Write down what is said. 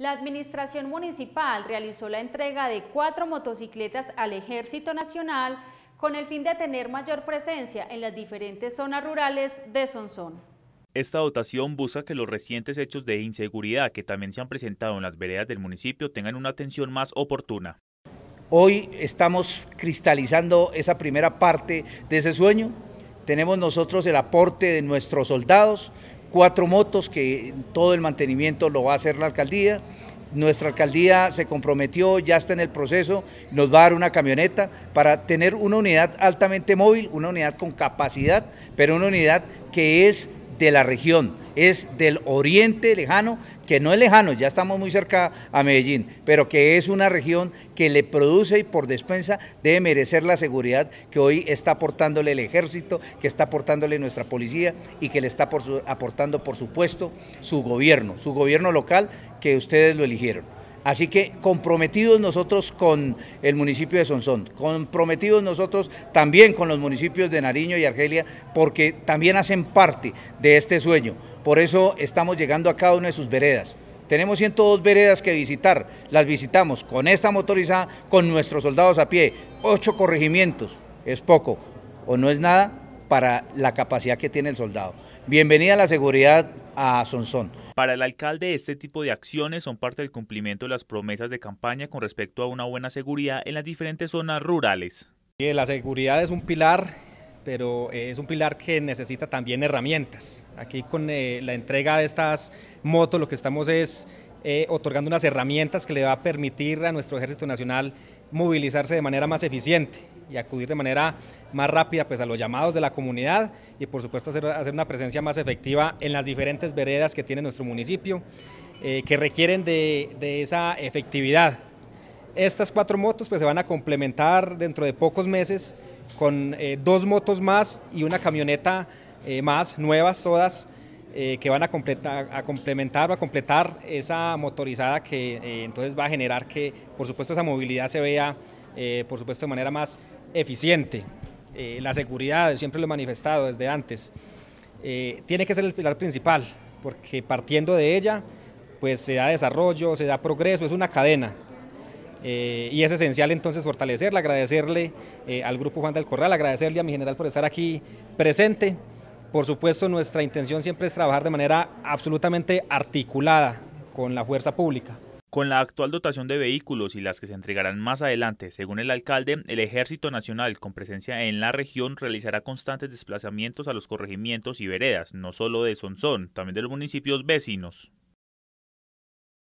La Administración Municipal realizó la entrega de cuatro motocicletas al Ejército Nacional con el fin de tener mayor presencia en las diferentes zonas rurales de Sonsón. Esta dotación busca que los recientes hechos de inseguridad que también se han presentado en las veredas del municipio tengan una atención más oportuna. Hoy estamos cristalizando esa primera parte de ese sueño. Tenemos nosotros el aporte de nuestros soldados cuatro motos que todo el mantenimiento lo va a hacer la alcaldía. Nuestra alcaldía se comprometió, ya está en el proceso, nos va a dar una camioneta para tener una unidad altamente móvil, una unidad con capacidad, pero una unidad que es de la región, es del oriente lejano, que no es lejano, ya estamos muy cerca a Medellín, pero que es una región que le produce y por despensa debe merecer la seguridad que hoy está aportándole el ejército, que está aportándole nuestra policía y que le está aportando, por supuesto, su gobierno, su gobierno local que ustedes lo eligieron. Así que comprometidos nosotros con el municipio de Sonsón, comprometidos nosotros también con los municipios de Nariño y Argelia, porque también hacen parte de este sueño. Por eso estamos llegando a cada una de sus veredas. Tenemos 102 veredas que visitar, las visitamos con esta motorizada, con nuestros soldados a pie, ocho corregimientos, es poco o no es nada para la capacidad que tiene el soldado. Bienvenida a la seguridad a Sonsón. Para el alcalde, este tipo de acciones son parte del cumplimiento de las promesas de campaña con respecto a una buena seguridad en las diferentes zonas rurales. La seguridad es un pilar, pero eh, es un pilar que necesita también herramientas. Aquí con eh, la entrega de estas motos lo que estamos es eh, otorgando unas herramientas que le va a permitir a nuestro Ejército Nacional movilizarse de manera más eficiente y acudir de manera más rápida pues, a los llamados de la comunidad y por supuesto hacer, una presencia más efectiva en las diferentes veredas que tiene nuestro municipio eh, que requieren de, esa efectividad. Estas cuatro motos pues, se van a complementar dentro de pocos meses con eh, dos motos más y una camioneta más, nuevas todas, eh, que van a, completar, a complementar o a completar esa motorizada que eh, entonces va a generar que, por supuesto, esa movilidad se vea, eh, por supuesto, de manera más eficiente. la seguridad, siempre lo he manifestado desde antes, tiene que ser el pilar principal, porque partiendo de ella, pues se da desarrollo, se da progreso, es una cadena. y es esencial entonces fortalecerla, agradecerle al Grupo Juan del Corral, agradecerle a mi general por estar aquí presente. Por supuesto, nuestra intención siempre es trabajar de manera absolutamente articulada con la fuerza pública. Con la actual dotación de vehículos y las que se entregarán más adelante, según el alcalde, el Ejército Nacional, con presencia en la región, realizará constantes desplazamientos a los corregimientos y veredas, no solo de Sonsón, también de los municipios vecinos.